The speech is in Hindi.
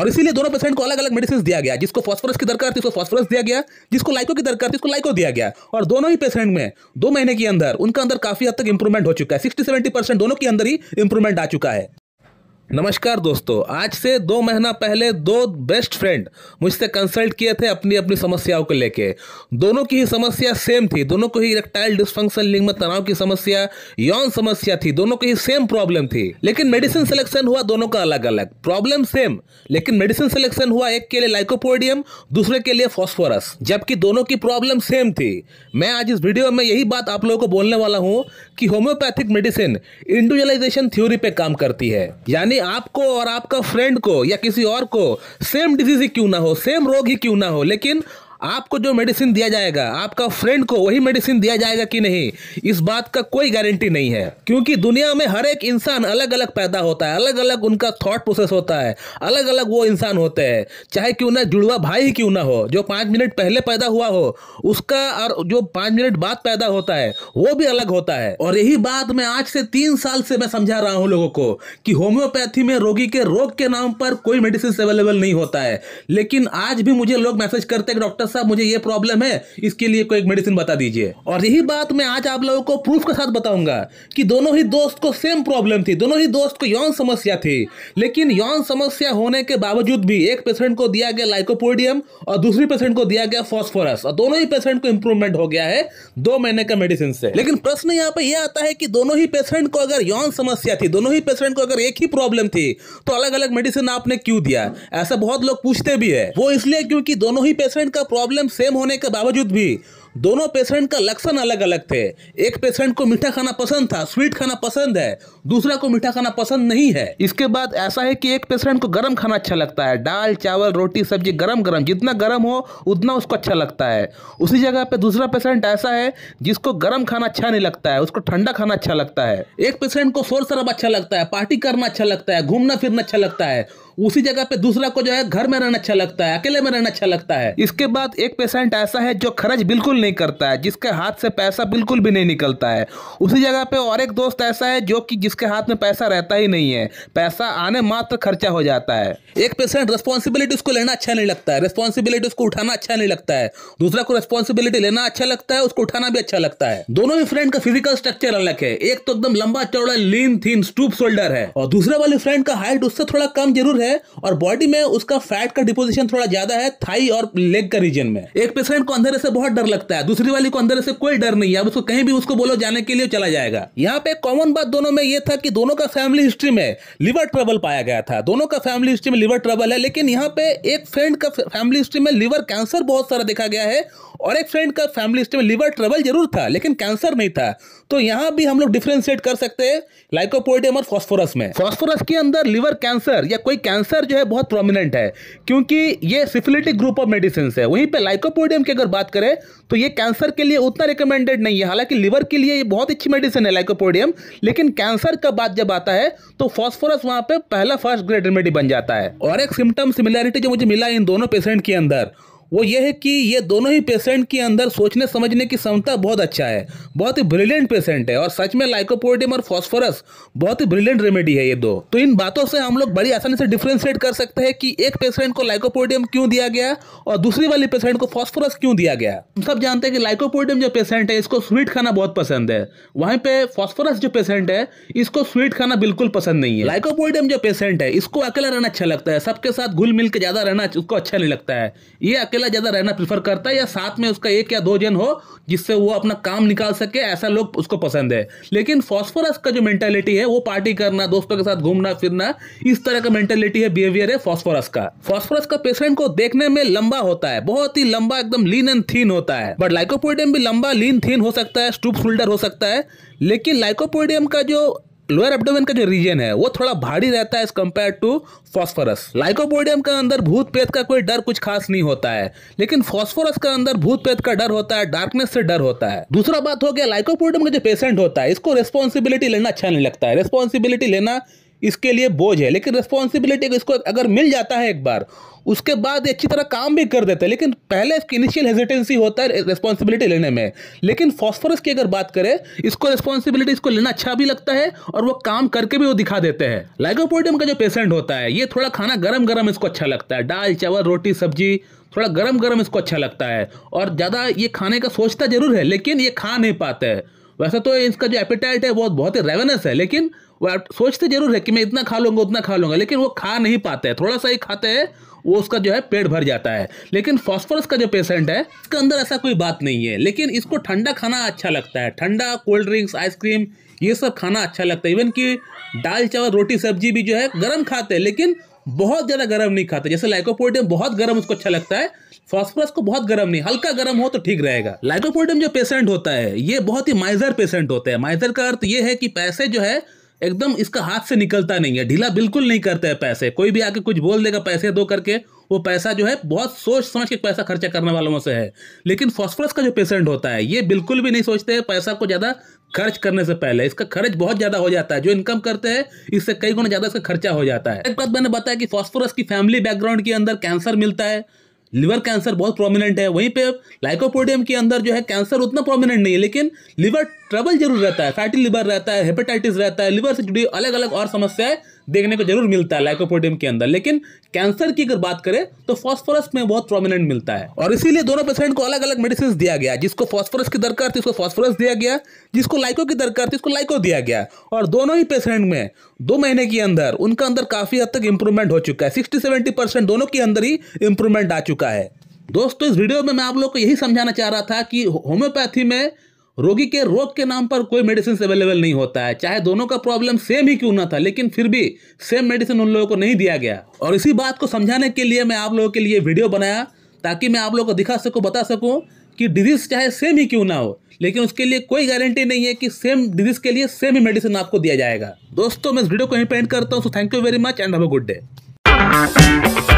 और इसीलिए दोनों पेशेंट को अलग अलग मेडिसिन दिया गया जिसको फॉस्फोरस की दरकार थी उसको फॉस्फोरस दिया गया जिसको लाइको की दरकार थी उसको लाइको दिया गया और दोनों ही पेशेंट में दो महीने के अंदर उनका अंदर काफी हद तक इंप्रूवमेंट हो चुका है सिक्सटी सेवेंटी परसेंट दोनों के अंदर ही इंप्रूवमेंट आ चुका है नमस्कार दोस्तों आज से दो महीना पहले दो बेस्ट फ्रेंड मुझसे कंसल्ट किए थे अपनी अपनी समस्याओं को लेके दोनों की ही समस्या सेम थी दोनों को ही इरेक्टाइल डिस्फंक्शन लिंग में तनाव की समस्या यौन समस्या थी दोनों की ही सेम प्रॉब्लम थी लेकिन मेडिसिन सिलेक्शन हुआ दोनों का अलग अलग प्रॉब्लम सेम लेकिन मेडिसिन सिलेक्शन हुआ एक के लिए लाइकोपोडियम दूसरे के लिए फॉस्फोरस जबकि दोनों की प्रॉब्लम सेम थी मैं आज इस वीडियो में यही बात आप लोगों को बोलने वाला हूँ कि होम्योपैथिक मेडिसिन इंडिविजुअलाइजेशन थ्योरी पे काम करती है यानी यानी आपको और आपका फ्रेंड को या किसी और को सेम डिजीज ही क्यों ना हो सेम रोग ही क्यों ना हो लेकिन आपको जो मेडिसिन दिया जाएगा आपका फ्रेंड को वही मेडिसिन दिया जाएगा कि नहीं इस बात का कोई गारंटी नहीं है क्योंकि दुनिया में हर एक इंसान अलग अलग पैदा होता है अलग अलग उनका थॉट प्रोसेस होता है अलग अलग वो इंसान होते हैं चाहे क्यों ना जुड़वा भाई ही क्यों ना हो जो पाँच मिनट पहले पैदा हुआ हो उसका और जो पाँच मिनट बाद पैदा होता है वो भी अलग होता है और यही बात मैं आज से तीन साल से मैं समझा रहा हूँ लोगों को कि होम्योपैथी में रोगी के रोग के नाम पर कोई मेडिसिन अवेलेबल नहीं होता है लेकिन आज भी मुझे लोग मैसेज करते हैं डॉक्टर डॉक्टर साहब मुझे ये प्रॉब्लम है इसके लिए कोई एक मेडिसिन बता दीजिए और यही बात मैं आज आप लोगों को प्रूफ के साथ बताऊंगा कि दोनों ही दोस्त को सेम प्रॉब्लम थी दोनों ही दोस्त को यौन समस्या थी लेकिन यौन समस्या होने के बावजूद भी एक पेशेंट को दिया गया लाइकोपोडियम और दूसरी पेशेंट को दिया गया फॉस्फोरस और दोनों ही पेशेंट को इंप्रूवमेंट हो गया है दो महीने का मेडिसिन से लेकिन प्रश्न यहाँ पे यह आता है कि दोनों ही पेशेंट को अगर यौन समस्या थी दोनों ही पेशेंट को अगर एक ही प्रॉब्लम थी तो अलग अलग मेडिसिन आपने क्यों दिया ऐसा बहुत लोग पूछते भी है वो इसलिए क्योंकि दोनों ही पेशेंट का प्रॉब्लम सेम होने के बावजूद भी दोनों पेशेंट का लक्षण अलग अलग थे एक पेशेंट को मीठा खाना पसंद था स्वीट खाना पसंद है दूसरा को मीठा खाना पसंद नहीं है इसके बाद ऐसा है कि एक पेशेंट को गर्म खाना अच्छा लगता है दाल चावल रोटी सब्जी गर्म गर्म जितना गर्म हो उतना उसको अच्छा लगता है उसी जगह पे दूसरा पेशेंट ऐसा है जिसको गर्म खाना अच्छा नहीं लगता है उसको ठंडा खाना अच्छा लगता है एक पेशेंट को शोर शराब अच्छा लगता है पार्टी करना अच्छा लगता है घूमना फिरना अच्छा लगता है उसी जगह पे दूसरा को जो है घर में रहना अच्छा लगता है अकेले में रहना अच्छा लगता है इसके बाद एक पेशेंट ऐसा है जो खर्च बिल्कुल नहीं करता है जिसके हाथ से पैसा बिल्कुल भी नहीं निकलता है उसी जगह पे और एक दोस्त ऐसा है जो कि जिसके हाथ में पैसा रहता ही नहीं है पैसा आने मात्र खर्चा हो जाता है एक पेशेंट रेस्पॉन्सिबिलिटी उसको लेना अच्छा नहीं लगता है रेस्पॉन्सिबिलिटी उसको उठाना अच्छा नहीं लगता है दूसरा को रेस्पॉन्सिबिलिटी लेना अच्छा लगता है उसको उठाना भी अच्छा लगता है दोनों ही फ्रेंड का फिजिकल स्ट्रक्चर अलग है एक तो एकदम लंबा चौड़ा लीन थीन स्टूप शोल्डर है और दूसरे वाले फ्रेंड का हाइट उससे थोड़ा कम जरूर है है और बॉडी में उसका फैट का डिपोजिशन थोड़ा ज्यादा है थाई और लेग का रीजन में एक पेशेंट को अंधेरे से बहुत डर लगता है दूसरी वाली को अंधेरे से कोई डर नहीं है अब उसको कहीं भी उसको बोलो जाने के लिए चला जाएगा यहाँ पे कॉमन बात दोनों में यह था कि दोनों का फैमिली हिस्ट्री में लिवर ट्रबल पाया गया था दोनों का फैमिली हिस्ट्री में लिवर ट्रबल है लेकिन यहाँ पे एक फ्रेंड का फैमिली हिस्ट्री में लिवर कैंसर बहुत सारा देखा गया है और एक फ्रेंड का फैमिली हिस्ट्री में लिवर ट्रबल जरूर था लेकिन कैंसर नहीं था तो यहाँ भी हम लोग डिफ्रेंशिएट कर सकते हैं लाइकोपोडियम और फॉस्फोरस में फॉस्फोरस के अंदर लिवर कैंसर या कोई कैंसर जो है बहुत प्रोमिनेंट है क्योंकि ये सिफिलिटिक ग्रुप ऑफ मेडिसिन है वहीं पर लाइकोपोडियम की अगर बात करें तो ये कैंसर के लिए उतना रिकमेंडेड नहीं है हालांकि लिवर के लिए ये बहुत अच्छी मेडिसिन है लाइकोपोडियम लेकिन कैंसर का बात जब आता है तो फॉस्फोरस वहां पे पहला फर्स्ट ग्रेड रेमेडी बन जाता है और एक सिम्टम सिमिलैरिटी जो मुझे मिला इन दोनों पेशेंट के अंदर वो ये है कि ये दोनों ही पेशेंट के अंदर सोचने समझने की क्षमता बहुत अच्छा है बहुत ही ब्रिलियंट पेशेंट है और सच में लाइकोपोडियम और फॉस्फोरस बहुत ही ब्रिलियंट रेमेडी है ये दो तो इन बातों से हम लोग बड़ी आसानी से डिफ्रेंशिएट कर सकते हैं कि एक पेशेंट को लाइकोपोडियम क्यों दिया गया और दूसरी वाली पेशेंट को फॉस्फोरस क्यों दिया गया हम सब जानते हैं कि लाइकोपोडियम जो पेशेंट है इसको स्वीट खाना बहुत पसंद है वहीं पर फॉस्फोरस जो पेशेंट है इसको स्वीट खाना बिल्कुल पसंद नहीं है लाइकोपोडियम जो पेशेंट है इसको अकेला रहना अच्छा लगता है सबके साथ घुल मिल के ज्यादा रहना उसको अच्छा नहीं लगता है ये अकेला ज़्यादा रहना प्रीफर करता है या साथ में उसका एक या दो जन हो जिससे वो अपना काम निकाल सके ऐसा लोग उसको पसंद है लेकिन फॉस्फोरस का जो मेंटेलिटी है वो पार्टी करना दोस्तों के साथ घूमना फिरना इस तरह का मेंटेलिटी है बिहेवियर है फॉस्फोरस का फॉस्फोरस का पेशेंट को देखने में लंबा होता है बहुत ही लंबा एकदम लीन एंड थीन होता है बट लाइकोपोडियम भी लंबा लीन थीन हो सकता है स्टूप शोल्डर हो सकता है लेकिन लाइकोपोडियम का जो लोअर एब्डोमेन का जो रीजन है वो थोड़ा भारी रहता है as compare to phosphorus lycopodium के अंदर भूत प्रेत का कोई डर कुछ खास नहीं होता है लेकिन फॉस्फोरस के अंदर भूत प्रेत का डर होता है डार्कनेस से डर होता है दूसरा बात हो गया लाइकोपोडियम का जो पेशेंट होता है इसको रेस्पॉन्सिबिलिटी लेना अच्छा नहीं लगता है रेस्पॉन्सिबिलिटी लेना इसके लिए बोझ है लेकिन रिस्पॉन्सिबिलिटी इसको अगर मिल जाता है एक बार उसके बाद अच्छी तरह काम भी कर देता है लेकिन पहले इसकी इनिशियल हेजिटेंसी होता है रिस्पॉन्सिबिलिटी लेने में लेकिन फॉस्फोरस की अगर बात करें इसको रिस्पॉन्सिबिलिटी इसको लेना अच्छा भी लगता है और वो काम करके भी वो दिखा देते हैं लाइगोपोडियम का जो पेशेंट होता है ये थोड़ा खाना गर्म गर्म इसको अच्छा लगता है दाल चावल रोटी सब्जी थोड़ा गर्म गर्म इसको अच्छा लगता है और ज़्यादा ये खाने का सोचता जरूर है लेकिन ये खा नहीं पाता है वैसे तो इसका जो एपिटाइट है वो बहुत ही रेवनस है लेकिन वो सोचते जरूर है कि मैं इतना खा लूँगा उतना खा लूंगा लेकिन वो खा नहीं पाते हैं थोड़ा सा ही खाते हैं वो उसका जो है पेट भर जाता है लेकिन फास्फोरस का जो पेशेंट है इसके अंदर ऐसा कोई बात नहीं है लेकिन इसको ठंडा खाना अच्छा लगता है ठंडा कोल्ड ड्रिंक्स आइसक्रीम ये सब खाना अच्छा लगता है इवन कि दाल चावल रोटी सब्जी भी जो है गर्म खाते हैं लेकिन बहुत ज़्यादा गर्म नहीं खाते जैसे लाइकोपोडियम बहुत गर्म उसको अच्छा लगता है फॉस्फोरस को बहुत गर्म नहीं हल्का गर्म हो तो ठीक रहेगा लाइकोपोडियम जो पेशेंट होता है ये बहुत ही माइजर पेशेंट होता है माइजर का अर्थ ये है कि पैसे जो है एकदम इसका हाथ से निकलता नहीं है ढीला बिल्कुल नहीं करते हैं पैसे कोई भी आके कुछ बोल देगा पैसे दो करके वो पैसा जो है बहुत सोच समझ के पैसा खर्चा करने वालों में से है लेकिन फॉस्फोरस का जो पेशेंट होता है ये बिल्कुल भी नहीं सोचते हैं पैसा को ज़्यादा खर्च करने से पहले इसका खर्च बहुत ज़्यादा हो जाता है जो इनकम करते हैं इससे कई गुना ज़्यादा इसका खर्चा हो जाता है एक बात मैंने बताया कि फॉस्फोरस की फैमिली बैकग्राउंड के अंदर कैंसर मिलता है लिवर कैंसर बहुत प्रोमिनेंट है वहीं पे लाइकोपोडियम के अंदर जो है कैंसर उतना प्रोमिनेंट नहीं है लेकिन लिवर ट्रबल जरूर रहता है फैटी लिवर रहता है हेपेटाइटिस रहता है लिवर से जुड़ी अलग अलग और समस्याएं देखने को जरूर मिलता है लाइकोपोडियम के अंदर लेकिन कैंसर की अगर बात करें तो फास्फोरस में बहुत प्रोमिनेंट मिलता है और इसीलिए दोनों पेशेंट को अलग अलग मेडिसिन दिया गया जिसको फॉस्फोरस की दरकार थी उसको फॉस्फोरस दिया गया जिसको लाइको की दरकार थी उसको लाइको दिया गया और दोनों ही पेशेंट में दो महीने के अंदर उनका अंदर काफी हद तक इंप्रूवमेंट हो चुका है सिक्सटी सेवेंटी परसेंट दोनों के अंदर ही इंप्रूवमेंट आ चुका है दोस्तों इस वीडियो में मैं आप लोग को यही समझाना चाह रहा था कि होम्योपैथी में रोगी के रोग के नाम पर कोई मेडिसिन अवेलेबल नहीं होता है चाहे दोनों का प्रॉब्लम सेम ही क्यों ना था लेकिन फिर भी सेम मेडिसिन उन लोगों को नहीं दिया गया और इसी बात को समझाने के लिए मैं आप लोगों के लिए वीडियो बनाया ताकि मैं आप लोगों को दिखा सकूँ बता सकूँ कि डिजीज़ चाहे सेम ही क्यों ना हो लेकिन उसके लिए कोई गारंटी नहीं है कि सेम डिजीज़ के लिए सेम ही मेडिसिन आपको दिया जाएगा दोस्तों मैं इस वीडियो को यहीं पेंट करता हूँ so thank you very much and have a good day